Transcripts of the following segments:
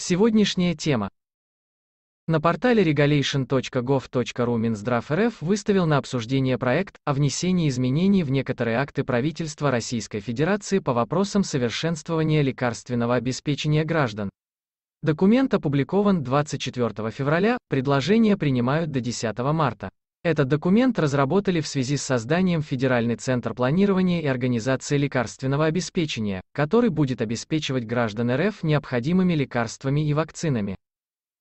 Сегодняшняя тема. На портале regalation.gov.ru Минздрав РФ выставил на обсуждение проект о внесении изменений в некоторые акты правительства Российской Федерации по вопросам совершенствования лекарственного обеспечения граждан. Документ опубликован 24 февраля, предложения принимают до 10 марта. Этот документ разработали в связи с созданием Федеральный центр планирования и организации лекарственного обеспечения, который будет обеспечивать граждан РФ необходимыми лекарствами и вакцинами.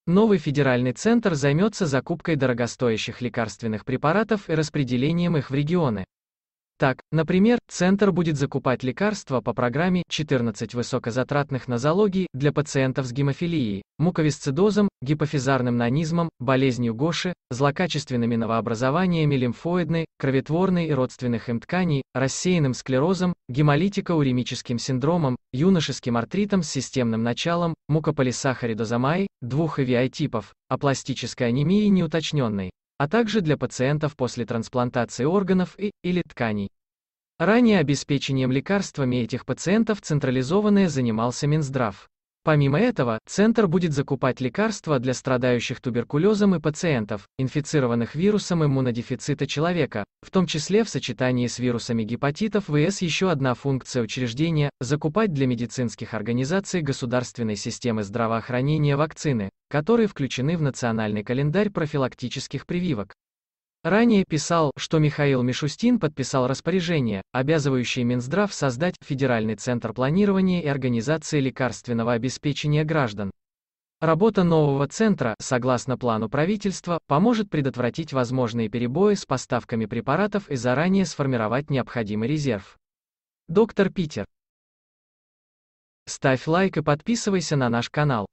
Новый федеральный центр займется закупкой дорогостоящих лекарственных препаратов и распределением их в регионы. Так, например, центр будет закупать лекарства по программе 14 высокозатратных нозологий для пациентов с гемофилией, муковисцидозом, гипофизарным нанизмом, болезнью Гоши, злокачественными новообразованиями лимфоидной, кроветворной и родственных им тканей, рассеянным склерозом, гемолитико-уремическим синдромом, юношеским артритом с системным началом, мукополисахаридозомай, двух ЭВИ-типов, апластической анемией неуточненной а также для пациентов после трансплантации органов и или тканей. Ранее обеспечением лекарствами этих пациентов централизованное занимался Минздрав. Помимо этого, центр будет закупать лекарства для страдающих туберкулезом и пациентов, инфицированных вирусом иммунодефицита человека, в том числе в сочетании с вирусами гепатитов ВС еще одна функция учреждения – закупать для медицинских организаций государственной системы здравоохранения вакцины, которые включены в национальный календарь профилактических прививок. Ранее писал, что Михаил Мишустин подписал распоряжение, обязывающее Минздрав создать Федеральный центр планирования и организации лекарственного обеспечения граждан. Работа нового центра, согласно плану правительства, поможет предотвратить возможные перебои с поставками препаратов и заранее сформировать необходимый резерв. Доктор Питер. Ставь лайк и подписывайся на наш канал.